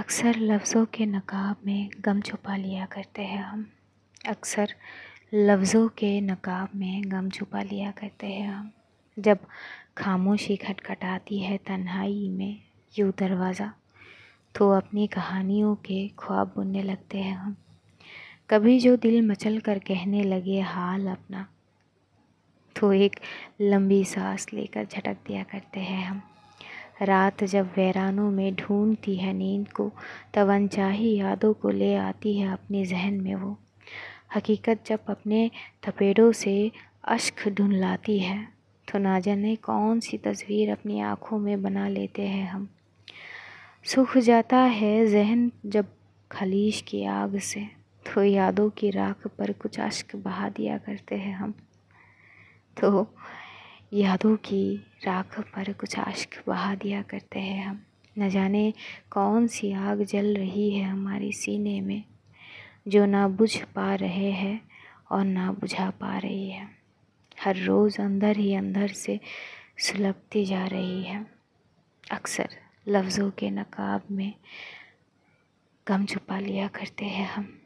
अक्सर लफ्ज़ों के नकाब में गम छुपा लिया करते हैं हम अक्सर लफ्ज़ों के नकाब में गम छुपा लिया करते हैं हम जब खामोशी खटखटाती है तन्हाई में यूँ दरवाज़ा तो अपनी कहानियों के ख्वाब बुनने लगते हैं हम कभी जो दिल मचल कर कहने लगे हाल अपना तो एक लंबी सांस लेकर झटक दिया करते हैं हम रात जब वैरानों में ढूंढती है नींद को तब अनचाही यादों को ले आती है अपने जहन में वो हकीकत जब अपने थपेड़ों से अश्क लाती है तो ना जाने कौन सी तस्वीर अपनी आँखों में बना लेते हैं हम सूख जाता है जहन जब खलीश की आग से तो यादों की राख पर कुछ अश्क बहा दिया करते हैं हम तो यादों की राख पर कुछ अश्क बहा दिया करते हैं हम न जाने कौन सी आग जल रही है हमारी सीने में जो ना बुझ पा रहे हैं और ना बुझा पा रही है हर रोज़ अंदर ही अंदर से सुलगती जा रही है अक्सर लफ्ज़ों के नकाब में गम छुपा लिया करते हैं हम